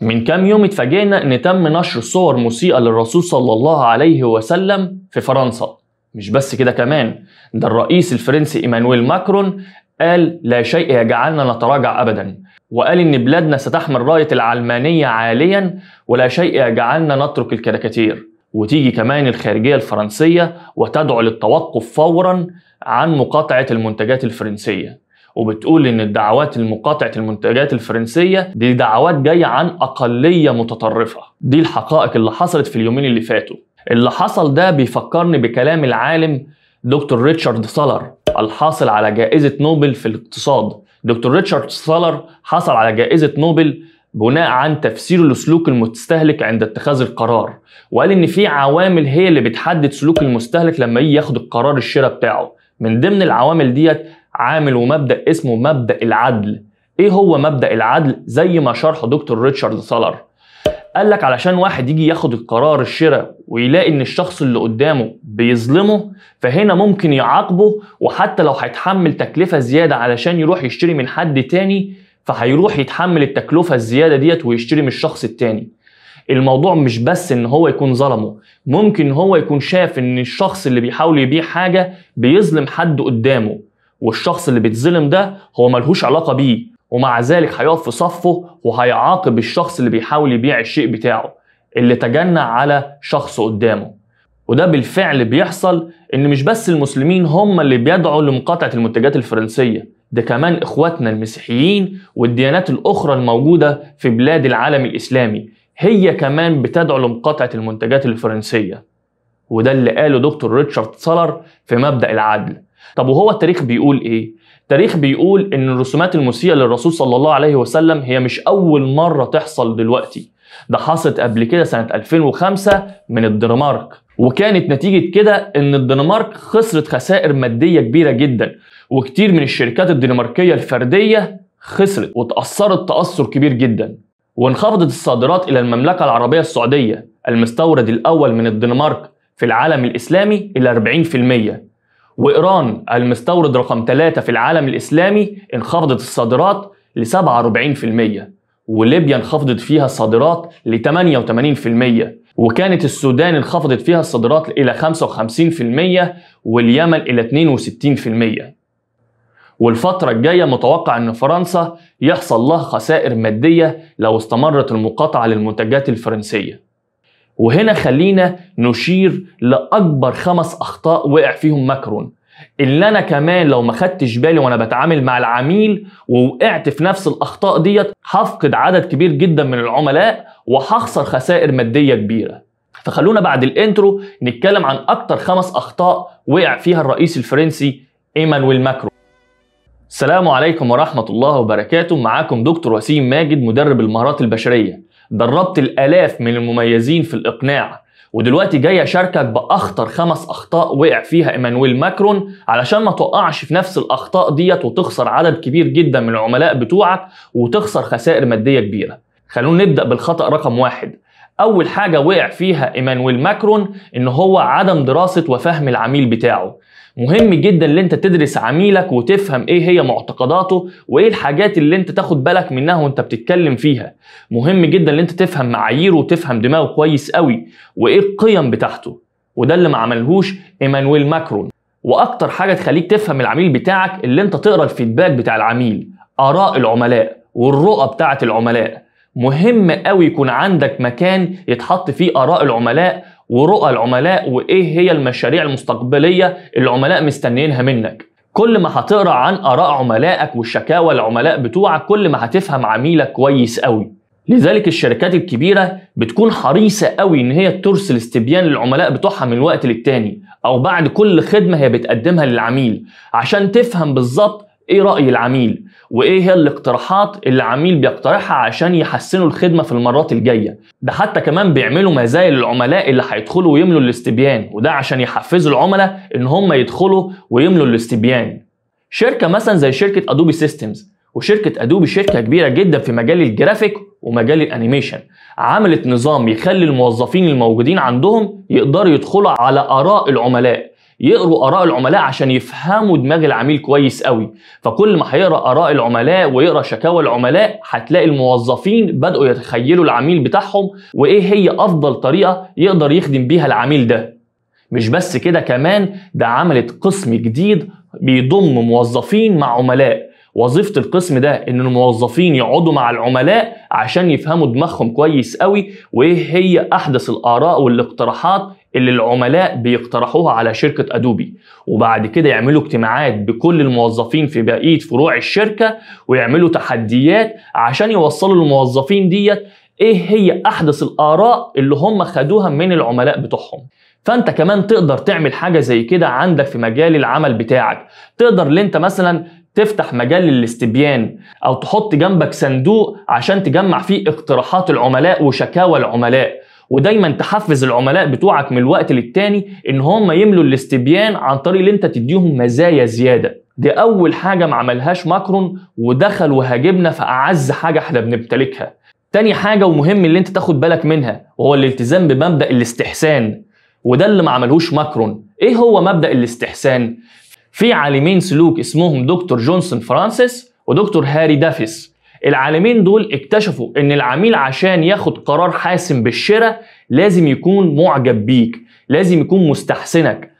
من كام يوم اتفاجئنا ان تم نشر صور مسيئة للرسول صلى الله عليه وسلم في فرنسا مش بس كده كمان ده الرئيس الفرنسي ايمانويل ماكرون قال لا شيء يجعلنا نتراجع ابدا وقال ان بلادنا ستحمل رايه العلمانيه عاليا ولا شيء يجعلنا نترك الكاريكاتير وتيجي كمان الخارجيه الفرنسيه وتدعو للتوقف فورا عن مقاطعه المنتجات الفرنسيه وبتقول ان الدعوات لمقاطعه المنتجات الفرنسيه دي دعوات جايه عن اقليه متطرفه دي الحقائق اللي حصلت في اليومين اللي فاتوا اللي حصل ده بيفكرني بكلام العالم دكتور ريتشارد سالر الحاصل على جائزه نوبل في الاقتصاد دكتور ريتشارد سالر حصل على جائزه نوبل بناء عن تفسير لسلوك المستهلك عند اتخاذ القرار وقال ان في عوامل هي اللي بتحدد سلوك المستهلك لما يجي ياخد القرار الشراء بتاعه من ضمن العوامل ديت عامل ومبدا اسمه مبدا العدل ايه هو مبدا العدل زي ما شرحه دكتور ريتشارد سالر قال لك علشان واحد يجي ياخد القرار الشراء ويلاقي ان الشخص اللي قدامه بيظلمه فهنا ممكن يعاقبه وحتى لو هيتحمل تكلفه زياده علشان يروح يشتري من حد تاني فهيروح يتحمل التكلفه الزياده ديت ويشتري من الشخص التاني الموضوع مش بس ان هو يكون ظلمه ممكن هو يكون شاف ان الشخص اللي بيحاول يبيع حاجه بيظلم حد قدامه والشخص اللي بيتظلم ده هو ملهوش علاقه بيه ومع ذلك هيقف في صفه وهيعاقب الشخص اللي بيحاول يبيع الشيء بتاعه اللي تجنى على شخص قدامه وده بالفعل بيحصل ان مش بس المسلمين هم اللي بيدعوا لمقاطعه المنتجات الفرنسيه ده كمان اخواتنا المسيحيين والديانات الاخرى الموجوده في بلاد العالم الاسلامي هي كمان بتدعو لمقاطعه المنتجات الفرنسيه وده اللي قاله دكتور ريتشارد سلر في مبدا العدل طب وهو التاريخ بيقول ايه؟ التاريخ بيقول ان الرسومات المسيئه للرسول صلى الله عليه وسلم هي مش اول مره تحصل دلوقتي ده حصلت قبل كده سنه 2005 من الدنمارك وكانت نتيجه كده ان الدنمارك خسرت خسائر ماديه كبيره جدا وكتير من الشركات الدنماركيه الفرديه خسرت وتاثرت تاثر كبير جدا وانخفضت الصادرات الى المملكه العربيه السعوديه المستورد الاول من الدنمارك في العالم الاسلامي الى 40% وإيران المستورد رقم 3 في العالم الإسلامي انخفضت الصادرات ل 47% وليبيا انخفضت فيها الصادرات ل 88% وكانت السودان انخفضت فيها الصادرات إلى 55% واليمن إلى 62% والفترة الجاية متوقع أن فرنسا يحصل لها خسائر مادية لو استمرت المقاطعة للمنتجات الفرنسية وهنا خلينا نشير لاكبر خمس اخطاء وقع فيهم ماكرون اللي انا كمان لو ما خدتش بالي وانا بتعامل مع العميل ووقعت في نفس الاخطاء ديت هفقد عدد كبير جدا من العملاء وهخسر خسائر ماديه كبيره فخلونا بعد الانترو نتكلم عن اكتر خمس اخطاء وقع فيها الرئيس الفرنسي ايمانويل ماكرون السلام عليكم ورحمة الله وبركاته معاكم دكتور وسيم ماجد مدرب المهارات البشرية دربت الالاف من المميزين في الاقناع ودلوقتي جاي اشاركك باخطر خمس اخطاء وقع فيها ايمانويل ماكرون علشان ما تقعش في نفس الاخطاء ديت وتخسر عدد كبير جدا من العملاء بتوعك وتخسر خسائر ماديه كبيره خلونا نبدا بالخطا رقم واحد اول حاجه وقع فيها ايمانويل ماكرون ان هو عدم دراسه وفهم العميل بتاعه مهم جدا ان انت تدرس عميلك وتفهم ايه هي معتقداته وايه الحاجات اللي انت تاخد بالك منها وانت بتتكلم فيها مهم جدا ان انت تفهم معاييره وتفهم دماغه كويس قوي وايه القيم بتاعته وده اللي ما عملهوش ايمانويل ماكرون واكتر حاجه تخليك تفهم العميل بتاعك اللي انت تقرا الفيدباك بتاع العميل اراء العملاء والرؤى بتاعه العملاء مهم قوي يكون عندك مكان يتحط فيه اراء العملاء ورؤى العملاء وايه هي المشاريع المستقبليه اللي العملاء مستنيينها منك كل ما هتقرا عن اراء عملائك والشكاوى العملاء بتوعك كل ما هتفهم عميلك كويس قوي لذلك الشركات الكبيره بتكون حريصه قوي ان هي ترسل استبيان للعملاء بتوعها من وقت للتاني او بعد كل خدمه هي بتقدمها للعميل عشان تفهم بالظبط ايه راي العميل وايه هي الاقتراحات اللي العميل بيقترحها عشان يحسنوا الخدمه في المرات الجايه ده حتى كمان بيعملوا مزايا للعملاء اللي هيدخلوا ويملوا الاستبيان وده عشان يحفزوا العملاء ان هم يدخلوا ويملوا الاستبيان شركه مثلا زي شركه ادوبي سيستمز وشركه ادوبي شركه كبيره جدا في مجال الجرافيك ومجال الانيميشن عملت نظام يخلي الموظفين الموجودين عندهم يقدروا يدخلوا على اراء العملاء يقروا اراء العملاء عشان يفهموا دماغ العميل كويس قوي فكل ما هيقرا اراء العملاء ويقرا شكاوى العملاء هتلاقي الموظفين بداوا يتخيلوا العميل بتاعهم وايه هي افضل طريقه يقدر يخدم بيها العميل ده مش بس كده كمان ده عملت قسم جديد بيضم موظفين مع عملاء وظيفة القسم ده ان الموظفين يقعدوا مع العملاء عشان يفهموا دماغهم كويس قوي وايه هي احدث الاراء والاقتراحات اللي العملاء بيقترحوها على شركه ادوبي وبعد كده يعملوا اجتماعات بكل الموظفين في بقيه فروع الشركه ويعملوا تحديات عشان يوصلوا للموظفين ديت ايه هي احدث الاراء اللي هم خدوها من العملاء بتوعهم فانت كمان تقدر تعمل حاجه زي كده عندك في مجال العمل بتاعك تقدر اللي انت مثلا تفتح مجال الاستبيان او تحط جنبك صندوق عشان تجمع فيه اقتراحات العملاء وشكاوى العملاء ودايما تحفز العملاء بتوعك من الوقت للتاني ان هم يملوا الاستبيان عن طريق اللي انت تديهم مزايا زياده دي اول حاجه ما عملهاش ماكرون ودخل وهاجبنا في اعز حاجه احنا بنمتلكها تاني حاجه ومهم اللي انت تاخد بالك منها وهو الالتزام بمبدا الاستحسان وده اللي ما عملهوش ماكرون ايه هو مبدا الاستحسان في عالمين سلوك اسمهم دكتور جونسون فرانسيس ودكتور هاري دافيس العالمين دول اكتشفوا ان العميل عشان ياخد قرار حاسم بالشراء لازم يكون معجب بيك لازم يكون مستحسنك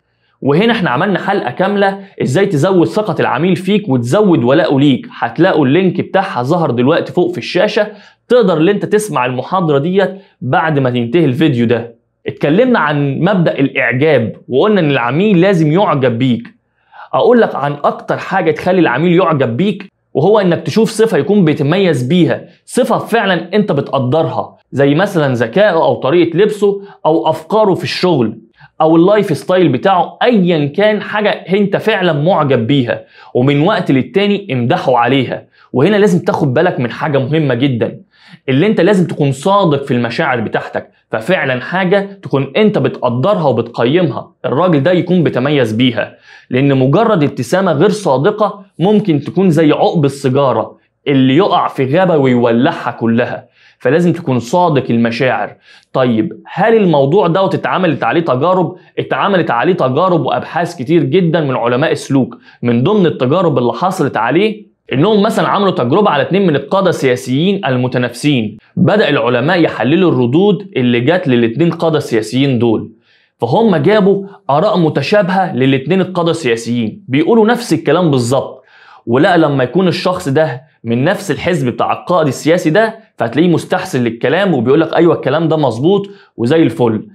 وهنا احنا عملنا حلقه كامله ازاي تزود ثقه العميل فيك وتزود ولاءه ليك هتلاقوا اللينك بتاعها ظهر دلوقتي فوق في الشاشه تقدر ان انت تسمع المحاضره ديت بعد ما تنتهي الفيديو ده اتكلمنا عن مبدا الاعجاب وقلنا ان العميل لازم يعجب بيك اقول لك عن اكتر حاجه تخلي العميل يعجب بيك وهو انك تشوف صفه يكون بيتميز بيها صفه فعلا انت بتقدرها زي مثلا ذكائه او طريقه لبسه او افكاره في الشغل او اللايف ستايل بتاعه ايا كان حاجه انت فعلا معجب بيها ومن وقت للتاني امدحه عليها وهنا لازم تاخد بالك من حاجه مهمه جدا اللي انت لازم تكون صادق في المشاعر بتاعتك ففعلا حاجة تكون انت بتقدرها وبتقيمها الراجل ده يكون بتميز بيها لان مجرد ابتسامة غير صادقة ممكن تكون زي عقب السيجارة اللي يقع في غابة ويولعها كلها فلازم تكون صادق المشاعر طيب هل الموضوع دوت اتعملت عليه تجارب اتعملت عليه تجارب وابحاث كتير جدا من علماء السلوك من ضمن التجارب اللي حصلت عليه انهم مثلا عملوا تجربه على اتنين من القاده السياسيين المتنافسين بدا العلماء يحللوا الردود اللي جت للاتنين قاده السياسيين دول فهم جابوا اراء متشابهه للاتنين القاده السياسيين بيقولوا نفس الكلام بالظبط ولا لما يكون الشخص ده من نفس الحزب بتاع القائد السياسي ده فهتلاقيه مستحسن للكلام وبيقول لك ايوه الكلام ده مظبوط وزي الفل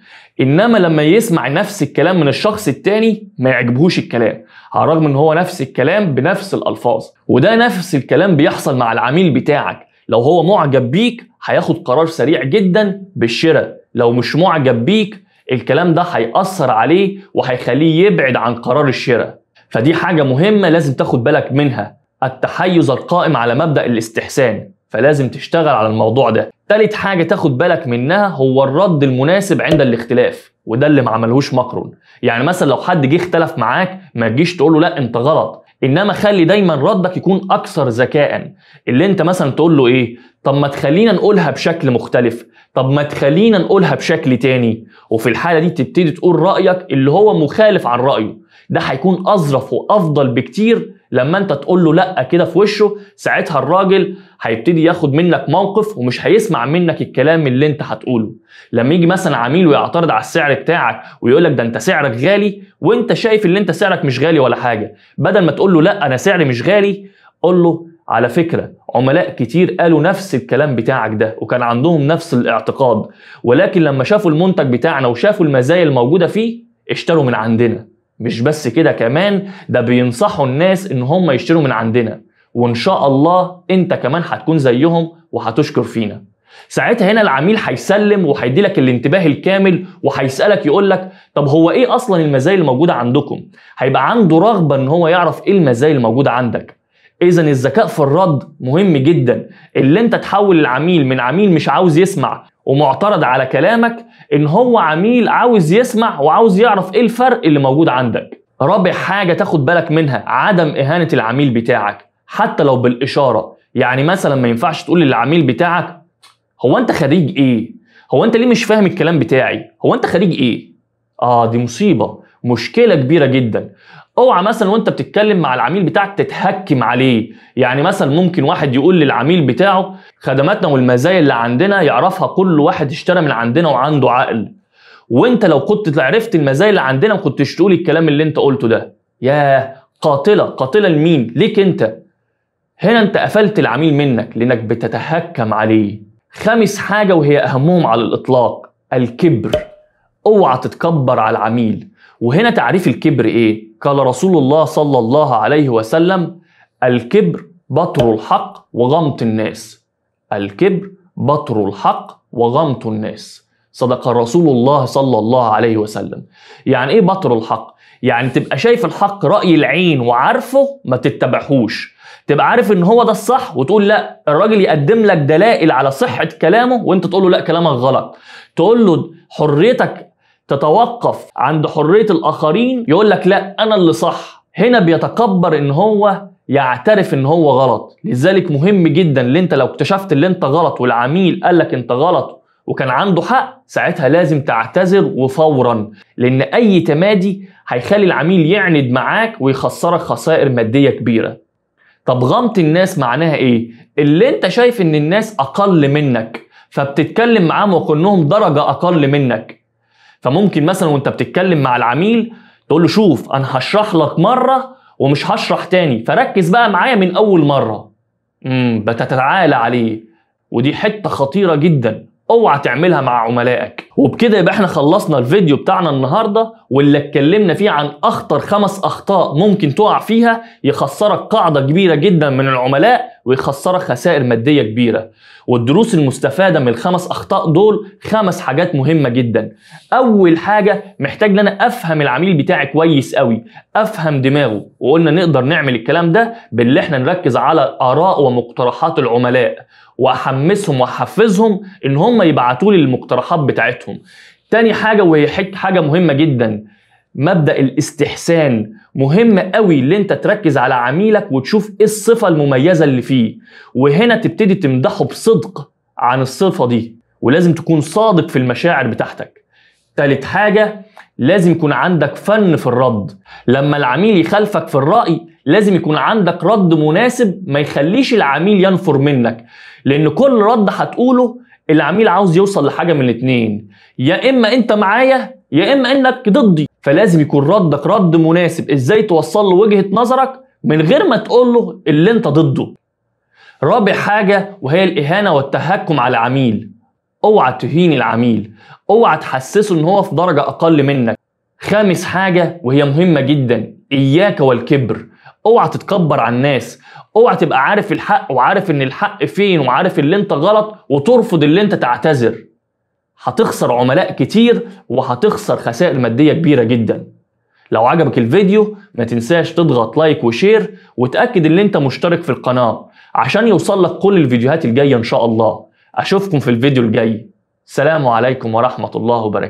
انما لما يسمع نفس الكلام من الشخص التاني ما يعجبهوش الكلام على الرغم ان هو نفس الكلام بنفس الالفاظ وده نفس الكلام بيحصل مع العميل بتاعك لو هو معجب بيك هياخد قرار سريع جدا بالشراء لو مش معجب بيك الكلام ده هيأثر عليه وهيخليه يبعد عن قرار الشراء فدي حاجة مهمة لازم تاخد بالك منها التحيز القائم على مبدأ الاستحسان فلازم تشتغل على الموضوع ده تالت حاجة تاخد بالك منها هو الرد المناسب عند الاختلاف وده اللي ما عملهوش ماكرون يعني مثلا لو حد جه اختلف معاك ما تجيش تقول له لا انت غلط انما خلي دايما ردك يكون اكثر ذكاء اللي انت مثلا تقول له ايه طب ما تخلينا نقولها بشكل مختلف طب ما تخلينا نقولها بشكل تاني وفي الحاله دي تبتدي تقول رايك اللي هو مخالف عن رايه ده هيكون اظرف وافضل بكتير لما انت تقول له لا كده في وشه ساعتها الراجل هيبتدي ياخد منك موقف ومش هيسمع منك الكلام اللي انت هتقوله لما يجي مثلا عميل ويعترض على السعر بتاعك ويقول لك ده انت سعرك غالي وانت شايف ان انت سعرك مش غالي ولا حاجه بدل ما تقول له لا انا سعري مش غالي قول له على فكرة عملاء كتير قالوا نفس الكلام بتاعك ده وكان عندهم نفس الاعتقاد ولكن لما شافوا المنتج بتاعنا وشافوا المزايا الموجودة فيه اشتروا من عندنا مش بس كده كمان ده بينصحوا الناس ان هم يشتروا من عندنا وان شاء الله انت كمان هتكون زيهم وهتشكر فينا ساعتها هنا العميل هيسلم وهيدي لك الانتباه الكامل وهيسالك يقول لك طب هو ايه اصلا المزايا الموجوده عندكم هيبقى عنده رغبه ان هو يعرف ايه المزايا الموجوده عندك اذا الذكاء في الرد مهم جدا اللي انت تحول العميل من عميل مش عاوز يسمع ومعترض على كلامك ان هو عميل عاوز يسمع وعاوز يعرف ايه الفرق اللي موجود عندك رابع حاجة تاخد بالك منها عدم إهانة العميل بتاعك حتى لو بالإشارة يعني مثلا ما ينفعش تقول للعميل بتاعك هو أنت خريج إيه؟ هو أنت ليه مش فاهم الكلام بتاعي؟ هو أنت خريج إيه؟ آه دي مصيبة مشكلة كبيرة جدا اوعى مثلا وانت بتتكلم مع العميل بتاعك تتهكم عليه يعني مثلا ممكن واحد يقول للعميل بتاعه خدماتنا والمزايا اللي عندنا يعرفها كل واحد اشترى من عندنا وعنده عقل وانت لو كنت عرفت المزايا اللي عندنا ما كنتش تقول الكلام اللي انت قلته ده ياه قاتله قاتله لمين ليك انت هنا انت قفلت العميل منك لانك بتتهكم عليه خامس حاجه وهي اهمهم على الاطلاق الكبر اوعى تتكبر على العميل وهنا تعريف الكبر ايه قال رسول الله صلى الله عليه وسلم الكبر بطر الحق وغمط الناس الكبر بطر الحق وغمط الناس صدق رسول الله صلى الله عليه وسلم يعني ايه بطر الحق يعني تبقى شايف الحق راي العين وعارفه ما تتبعهوش تبقى عارف ان هو ده الصح وتقول لا الراجل يقدم لك دلائل على صحه كلامه وانت تقول له لا كلامك غلط تقول له حريتك تتوقف عند حريه الاخرين يقول لك لا انا اللي صح هنا بيتكبر ان هو يعترف ان هو غلط لذلك مهم جدا ان انت لو اكتشفت ان انت غلط والعميل قال لك انت غلط وكان عنده حق ساعتها لازم تعتذر وفورا لان اي تمادي هيخلي العميل يعند معاك ويخسرك خسائر ماديه كبيره طب غمط الناس معناها ايه اللي انت شايف ان الناس اقل منك فبتتكلم معاهم وكأنهم درجه اقل منك فممكن مثلا وانت بتتكلم مع العميل تقول له شوف انا هشرح لك مره ومش هشرح تاني فركز بقى معايا من اول مره امم بتتعالى عليه ودي حته خطيره جدا اوعى تعملها مع عملائك وبكده يبقى احنا خلصنا الفيديو بتاعنا النهارده واللي اتكلمنا فيه عن اخطر خمس اخطاء ممكن تقع فيها يخسرك قاعده كبيره جدا من العملاء ويخسرك خسائر ماديه كبيره والدروس المستفاده من الخمس اخطاء دول خمس حاجات مهمه جدا اول حاجه محتاج ان انا افهم العميل بتاعي كويس قوي افهم دماغه وقلنا نقدر نعمل الكلام ده باللي احنا نركز على اراء ومقترحات العملاء واحمسهم واحفزهم ان هم يبعتوا لي المقترحات بتاعتهم حياتهم تاني حاجة وهي حاجة مهمة جدا مبدأ الاستحسان مهم قوي اللي انت تركز على عميلك وتشوف ايه الصفة المميزة اللي فيه وهنا تبتدي تمدحه بصدق عن الصفة دي ولازم تكون صادق في المشاعر بتاعتك تالت حاجة لازم يكون عندك فن في الرد لما العميل يخالفك في الرأي لازم يكون عندك رد مناسب ما يخليش العميل ينفر منك لأن كل رد هتقوله العميل عاوز يوصل لحاجه من الاتنين يا اما انت معايا يا اما انك ضدي فلازم يكون ردك رد مناسب ازاي توصل له وجهه نظرك من غير ما تقول له اللي انت ضده رابع حاجه وهي الاهانه والتهكم على العميل اوعى تهين العميل اوعى تحسسه ان هو في درجه اقل منك خامس حاجه وهي مهمه جدا اياك والكبر اوعى تتكبر على الناس اوعى تبقى عارف الحق وعارف ان الحق فين وعارف اللي انت غلط وترفض اللي انت تعتذر هتخسر عملاء كتير وهتخسر خسائر مادية كبيرة جدا لو عجبك الفيديو ما تنساش تضغط لايك وشير وتأكد ان انت مشترك في القناة عشان يوصل لك كل الفيديوهات الجاية ان شاء الله اشوفكم في الفيديو الجاي سلام عليكم ورحمة الله وبركاته